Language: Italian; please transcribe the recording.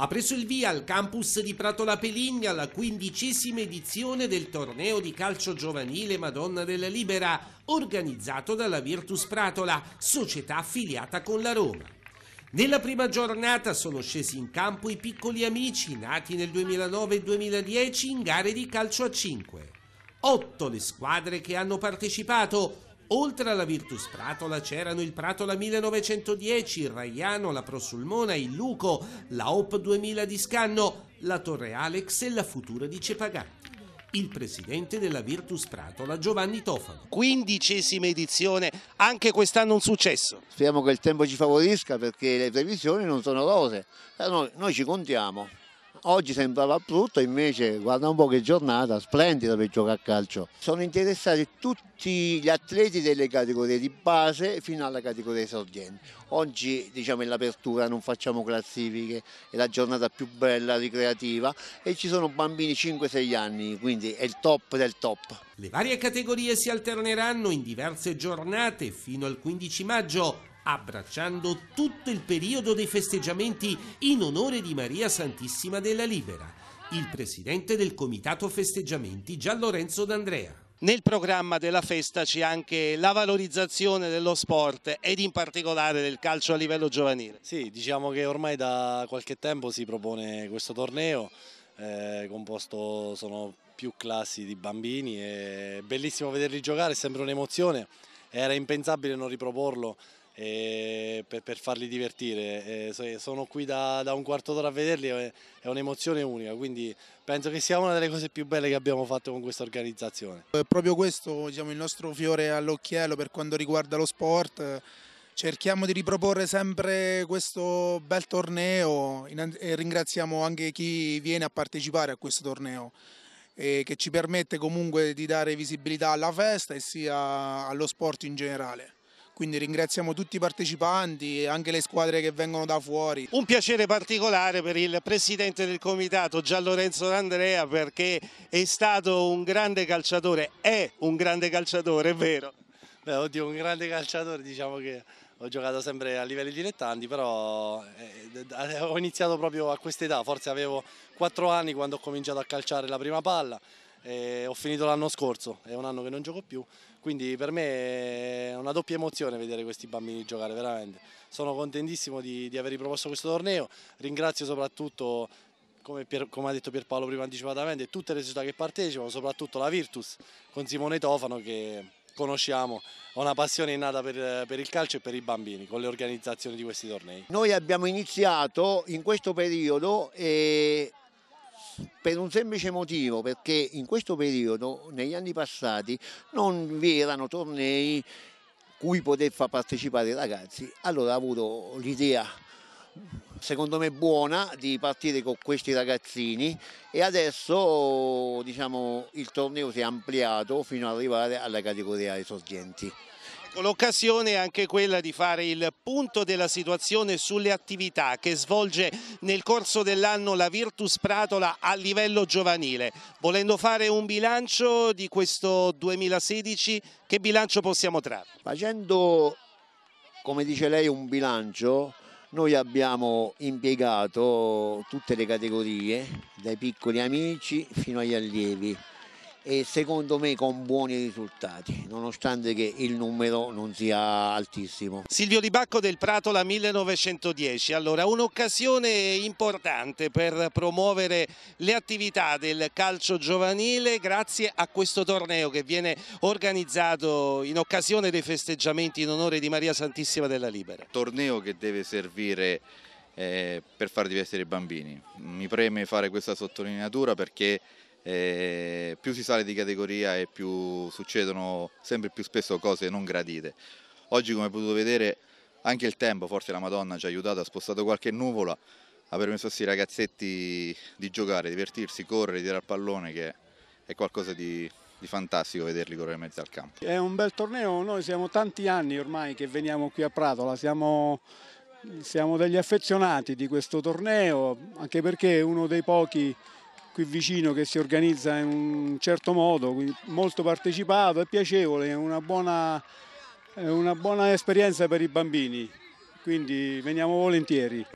ha preso il via al campus di Pratola Peligna la quindicesima edizione del torneo di calcio giovanile Madonna della Libera, organizzato dalla Virtus Pratola, società affiliata con la Roma. Nella prima giornata sono scesi in campo i piccoli amici nati nel 2009 e 2010 in gare di calcio a 5. Otto le squadre che hanno partecipato, Oltre alla Virtus Pratola c'erano il Pratola 1910, il Raiano, la Prosulmona, il Luco, la Op 2000 di Scanno, la Torre Alex e la Futura di Cepagatti il presidente della Virtus Pratola Giovanni Tofano. Quindicesima edizione, anche quest'anno un successo. Speriamo che il tempo ci favorisca perché le previsioni non sono rose, eh, noi, noi ci contiamo. Oggi sembrava brutto, invece guarda un po' che giornata, splendida per giocare a calcio. Sono interessati tutti gli atleti delle categorie di base fino alla categoria esordiente. Oggi diciamo in l'apertura non facciamo classifiche, è la giornata più bella, ricreativa e ci sono bambini 5-6 anni, quindi è il top del top. Le varie categorie si alterneranno in diverse giornate fino al 15 maggio abbracciando tutto il periodo dei festeggiamenti in onore di Maria Santissima della Libera, il presidente del Comitato Festeggiamenti Gian Lorenzo D'Andrea. Nel programma della festa c'è anche la valorizzazione dello sport ed in particolare del calcio a livello giovanile. Sì, diciamo che ormai da qualche tempo si propone questo torneo, eh, composto sono più classi di bambini, è bellissimo vederli giocare, è sempre un'emozione, era impensabile non riproporlo eh, per, per, farli divertire. Eh, sono qui da, da, un quarto d'ora a vederli, è, un'emozione unica, quindi penso che sia una delle cose più belle che abbiamo fatto con questa organizzazione. È eh, proprio questo diciamo, il nostro fiore all'occhiello per quanto riguarda lo sport. Eh, cerchiamo di riproporre sempre questo bel torneo e ringraziamo anche chi viene a partecipare a questo torneo che ci permette comunque di dare visibilità alla festa e sia allo sport in generale quindi ringraziamo tutti i partecipanti e anche le squadre che vengono da fuori. Un piacere particolare per il presidente del comitato Gian Lorenzo D'Andrea perché è stato un grande calciatore, è un grande calciatore, è vero. Beh, oddio, un grande calciatore diciamo che ho giocato sempre a livelli dilettanti, però eh, eh, ho iniziato proprio a questa età, forse avevo 4 anni quando ho cominciato a calciare la prima palla, eh, ho finito l'anno scorso, è un anno che non gioco più, quindi per me è una doppia emozione vedere questi bambini giocare, veramente. Sono contentissimo di, di aver riproposto questo torneo, ringrazio soprattutto come, Pier, come, ha detto Pierpaolo prima anticipatamente, tutte le società che partecipano, soprattutto la Virtus con Simone Tofano che conosciamo, ha una passione innata per, per, il calcio e per i bambini con le organizzazioni di questi tornei. Noi abbiamo iniziato in questo periodo e per un semplice motivo, perché in questo periodo, negli anni passati, non vi erano tornei cui poter far partecipare i ragazzi. Allora ho avuto l'idea, secondo me buona, di partire con questi ragazzini e adesso diciamo, il torneo si è ampliato fino ad arrivare alla categoria dei sorgenti. L'occasione è anche quella di fare il punto della situazione sulle attività che svolge nel corso dell'anno la Virtus Pratola a livello giovanile. Volendo fare un bilancio di questo 2016, che bilancio possiamo trarre? Facendo, come dice lei, un bilancio, noi abbiamo impiegato tutte le categorie, dai piccoli amici fino agli allievi e secondo me con buoni risultati, nonostante che il numero non sia altissimo. Silvio Di Bacco del Prato, la 1910. Allora, un'occasione importante per promuovere le attività del calcio giovanile grazie a questo torneo che viene organizzato in occasione dei festeggiamenti in onore di Maria Santissima della Libera. Torneo che deve servire eh, per far divertire i bambini. Mi preme fare questa sottolineatura perché eh, più si sale di categoria e più succedono sempre più spesso cose non gradite. Oggi come potete vedere anche il tempo, forse la Madonna ci ha aiutato, ha spostato qualche nuvola, ha permesso a questi ragazzetti di giocare, divertirsi, correre, tirare al pallone che è qualcosa di, di fantastico vederli correre in mezzo al campo. È un bel torneo, noi siamo tanti anni ormai che veniamo qui a Pratola, siamo, siamo degli affezionati di questo torneo, anche perché è uno dei pochi qui vicino che si organizza in un certo modo, molto partecipato, è piacevole, è una buona, è una buona esperienza per i bambini, quindi veniamo volentieri.